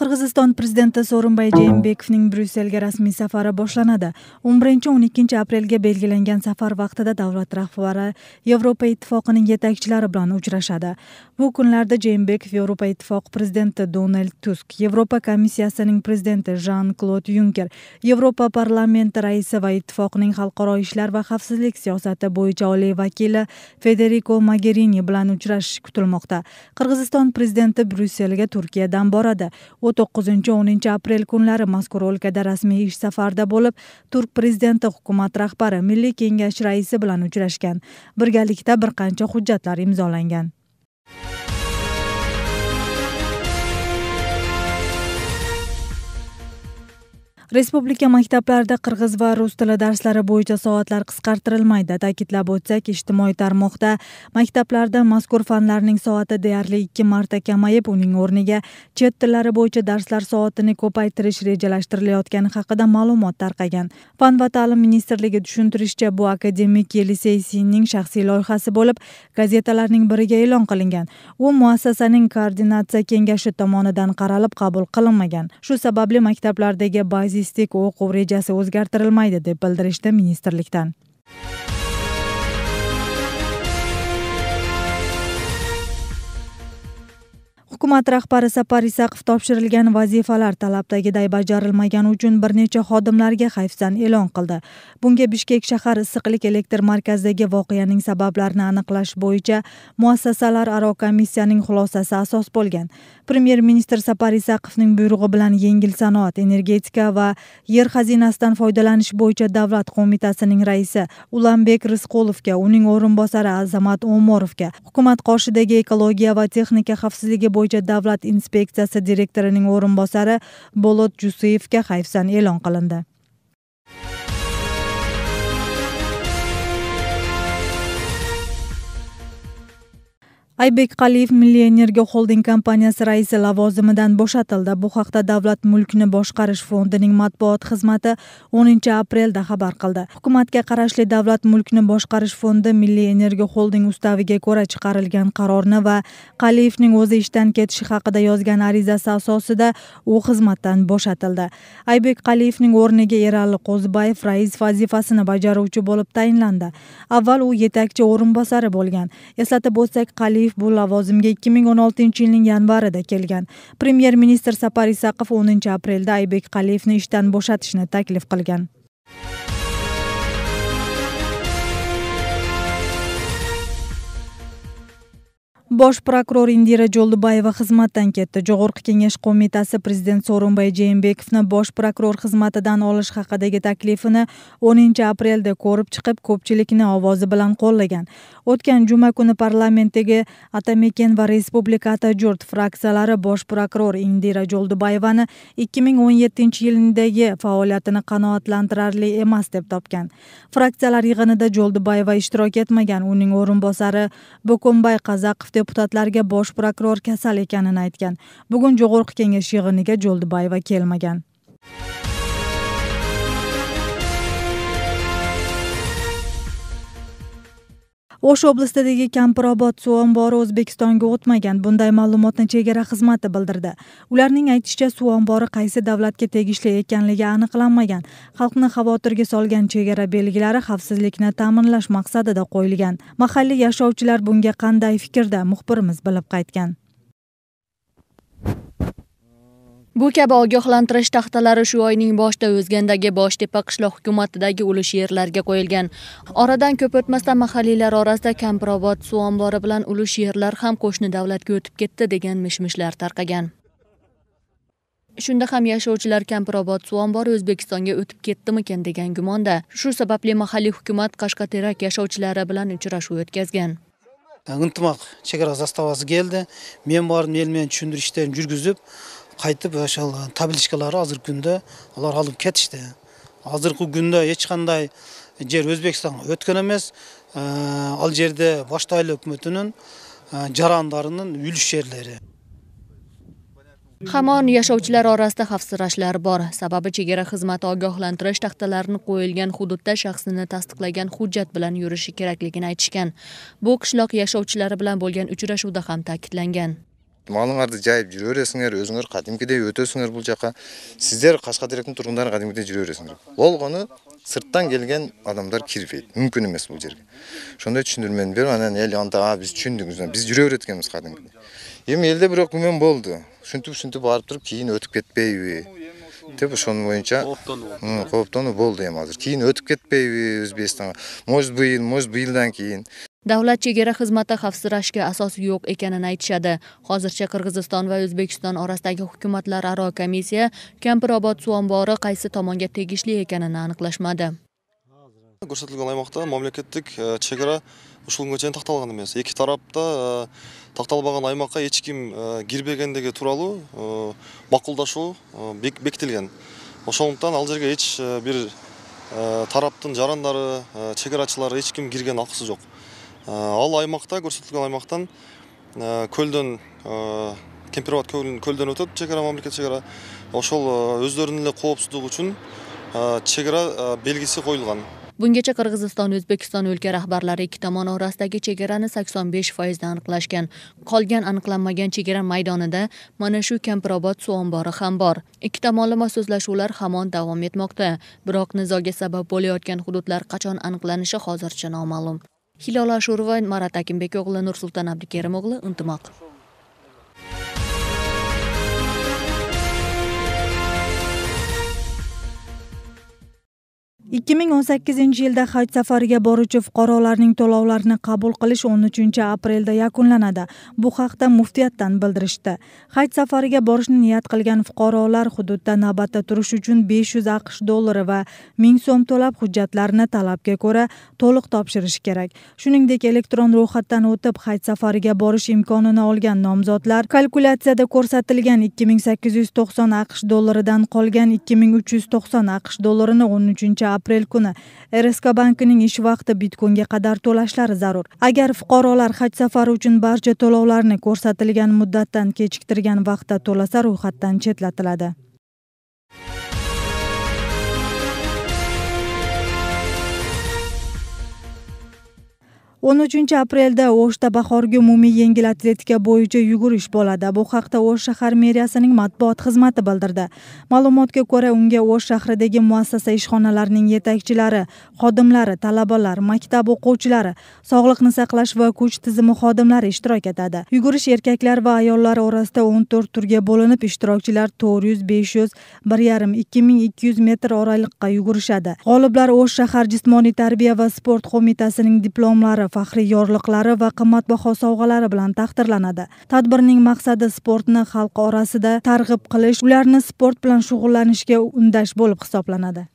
qirg'iziston prezidenti so'rinbay jeenbekovning bryusselga rasmiy safari boshlanadi o'n birinchi o'n ikkinchi aprelga belgilangan safar vaqtida davlat rahbari yevropa ittifoqining yetakchilari bilan uchrashadi bu kunlarda jeenbekov yevropa ittifoqi prezidenti donald tusk yevropa komissiyasining prezidenti jan klod yunker yevropa parlamenti raisi va ittifoqning xalqaro ishlar va xavfsizlik siyosati bo'yicha oliy vakili federiko magerini bilan uchrashish kutilmoqda qirg'iziston prezidenti bryusselga turkiyadan boradi u to'qqizinchi o'ninchi aprel kunlari mazkur o'lkada rasmiy ish safarida bo'lib turk prezidenti hukumat rahbari milliy kengash raisi bilan uchrashgan birgalikda bir qancha hujjatlar imzolangan respublika maktablarida qirg'iz va rus tili darslari bo'yicha soatlar qisqartirilmaydi ta'kidlab o'tsak ijtimoiy tarmoqda maktablarda mazkur fanlarning soati deyarli ikki marta kamayib uning o'rniga chet tillari bo'yicha darslar soatini ko'paytirish rejalashtirilayotgani haqida ma'lumot tarqagan fan va ta'lim ministrligi tushuntirishicha bu akademik yelisey sinning shaxsiy loyihasi bo'lib gazetalarning biriga e'lon qilingan u muassasaning koordinatsiya kengashi tomonidan qaralib qabul qilinmagan shu sababli maktablardagi ba'zi muhandislik o'quv rejasi o'zgartirilmaydi deb bildirishdi ministrlikdan hukumat rahbari sapar isaqov topshirilgan vazifalar talabdagiday bajarilmagani uchun bir necha xodimlarga hayfsan e'lon qildi bunga bishkek shahar issiqlik elektr markazidagi voqeaning sabablarini aniqlash bo'yicha muassasalararo komissiyaning xulosasi asos bo'lgan premyer ministr sapar isaqovning buyrug'i bilan yengil sanoat energetika va yer xazinasidan foydalanish bo'yicha davlat qo'mitasining raisi ulanbek rizqulovga uning o'rinbosari azamat o'morovga hukumat qoshidagi ekologiya va texnika xavfsizligi bo'yicha bo'yicha davlat inspeksiyasi direktorining o'rinbosari bolot jusiyevga hayfsan e'lon qilindi aybek qaliyev milliy energiya xolding kompaniyasi raisi lavozimidan bo'shatildi bu haqda davlat mulkni boshqarish fondining matbuot xizmati 10 aprelda xabar qildi hukumatga qarashli davlat mulkni boshqarish fondi milliy energiya xolding ustaviga ko'ra chiqarilgan qarorni va qaliyevning o'zi ishdan ketishi haqida yozgan arizasi asosida u xizmatdan bo'shatildi aybek qaliyevning o'rniga erali qo'zibayev rais vazifasini bajaruvchi bo'lib tayinlandi avval u yetakchi o'rinbosari bo'lgan eslatib o'tsak qaliyev Aliyev bu lavozimga 2016-yilning yanvarida kelgan. premyer ministr Sapar Isaqov 10-aprelda Aybek Qaliyevni ishdan bo'shatishni taklif qilgan. bosh prokuror indira jo'ldibayeva xizmatdan ketdi jo'g'orqi kengash qo'mitasi prezident sorunbay jeenbekovni bosh prokuror xizmatidan olish haqidagi taklifini 10 aprelda ko'rib chiqib ko'pchilikni ovozi bilan qo'llagan o'tgan juma kuni parlamentdagi atameken va respublika atajurt fraksiyalari bosh prokuror indira jo'ldiboyevani 2017 yilidagi faoliyatini qanoatlantirarli emas deb topgan fraksiyalar yig'inida jo'ldibayeva ishtirok etmagan uning o'rinbosari bo'konbay qazaqov deputatlarga bosh prokuror kasal ekanini aytgan bugun jug'urq kengash yig'iniga jo'ldibayeva kelmagan o'sha oblastidagi kampirobod suv ombori o'zbekistonga o'tmagan bunday ma'lumotni chegara xizmati bildirdi ularning aytishicha suv ombori qaysi davlatga tegishli ekanligi aniqlanmagan xalqni xavotirga solgan chegara belgilari xavfsizlikni ta'minlash maqsadida qo'yilgan mahalliy yashovchilar bunga qanday fikrda muxbirimiz bilib qaytgan bu kabi ogohlantirish taxtalari shu oyning boshida o'zgandagi boshtepa qishloq hukumatidagi ulush yerlarga qo'yilgan oradan ko'p o'tmasdan mahalliylar orasida kampirobod suv ombori bilan ulush yerlar ham qo'shni davlatga o'tib ketdi degan mishmishlar tarqagan shunda ham yashovchilar kampirobod suv ombori o'zbekistonga o'tib ketdimikan degan gumonda shu sababli mahalliy hukumat qashqaterak yashovchilari bilan uchrashuv o'tkazgan intimoq chegara zastavasi keldi men bordim men bilan yurgizib qaytib o'sha tablichkalari hozirgi kunda ular olib ketishdi hozirgi kunda hech qanday yer o'zbekistonga o'tgan emas al yerda bosh tayli hukumatinin jarandarining yulish yerlari Hamon yashovchilar orasida xavfsirashlar bor. Sababi chegara xizmati ogohlantirish taxtalarini qo'yilgan hududda shaxsini tasdiqlagan hujjat bilan yurishi kerakligini aytishgan. Bu qishloq yashovchilari bilan bo'lgan uchrashuvda ham ta'kidlangan. малыңарды жайып жүре бересіңер өзіңер кадимкидей өтөсүңөр бул жака сиздер кашка теректин тургундары кадимкидей жүрө бересиңер болгону сырттан келген адамдар кирбейт мүмкүн эмес бул жерге ошондой түшүндүрмөнү берип анан эл анда биз түшүндүк биз жүрө берет экенбиз кадимкидей эми элде бирок күмөн болду ушинтип ушинтип барып туруп кийин өтүп кетпейби деп ошонун боюнча кооптонуу болду эми азыр кийин өтүп кетпейби өзбекстанга может быйыл может быйылдан кийин davlat chegara xizmati xavfsirashga asos yo'q ekanini aytishadi hozircha qirg'iziston va o'zbekiston orasidagi hukumatlararo komissiya kampirobod suv ombori qaysi tomonga tegishli ekanini aniqlashmadi ko'rsatilgan aymoqda mamlakatlik э, chegara ушул күнгө чейин такталган эмес эки тарапта такталбаган аймакка эч ким кирбегендиги тууралуу макулдашуу бекитилген ошондуктан ал жерге эч бир тараптын жарандары чек арачылары эч ким кирген акысы жок Э, ал аймақта көрсетілген аймақтан э, көлден э, кемпироват көлден өтөт чекара мамлекет чекара ошол өздөрүнүн эле коопсуздугу үшін чекара белгиси коюлган бүнгече кыргызстан өзбекстан өлкө рахбарлары эки томон орасындагы чекераны 85 беш фаизде аныкташкен калган аныкланмаган чекера майданында мана ушу кемпиробот суу амбары хам бар эки томонлама сөзлөшүүлөр хамон давам этмокта бирок низоге сабап болуп аткан худутлар қачан аныкланышы хазырча номалум хил ала марат акимбек оглы нурсултан ынтымак ikki ming o'n sakkizinchi yilda haj safariga boruvchi fuqarolarning to'lovlarini qabul qilish o'n uchinchi aprelda yakunlanadi bu haqda muftiyatdan bildirishdi haj safariga borishni niyat qilgan fuqarolar hududda navbatda turish uchun besh yuz aqsh dollari va ming so'm to'lab hujjatlarini talabga ko'ra to'liq topshirish kerak shuningdek elektron ro'yxatdan o'tib haj safariga borish imkonini olgan nomzodlar kalkulyatsiyada ko'rsatilgan ikki ming sakkiz yuz to'qson aqsh dollaridan qolgan ikki ming uch yuz to'qson aqsh dollarini o'n uchinchi aprel kuni rsk bankining ish vaqti bitkonga qadar to'lashlari zarur agar fuqarolar haj safari uchun barcha to'lovlarni ko'rsatilgan muddatdan kechiktirgan vaqtda to'lasa ro'yxatdan chetlatiladi o'n uchinchi aprelda o'shda bahorgi umumiy yengil atletika bo'yicha yugurish bo'ladi bu haqda o'sh shahar meriyasining matbuot xizmati bildirdi ma'lumotga ko'ra unga o'sh shahridagi muassasa ishxonalarining yetakchilari xodimlari talabalar maktab o'quvchilari sog'liqni saqlash va kuch tizimi xodimlari ishtirok etadi yugurish erkaklar va ayollar orasida o'n to'rt turga bo'linib ishtirokchilar to'rt yuz besh yuz bir yarim ikki ming ikki yuz metr oraliqqa yugurishadi g'oliblar o'sh shahar jismoniy tarbiya va sport qo'mitasining diplomlari faxriy yorliqlari va qimmatbaho sovg'alari bilan taqdirlanadi tadbirning maqsadi sportni xalq orasida targ'ib qilish ularni sport bilan shug'ullanishga undash bo'lib hisoblanadi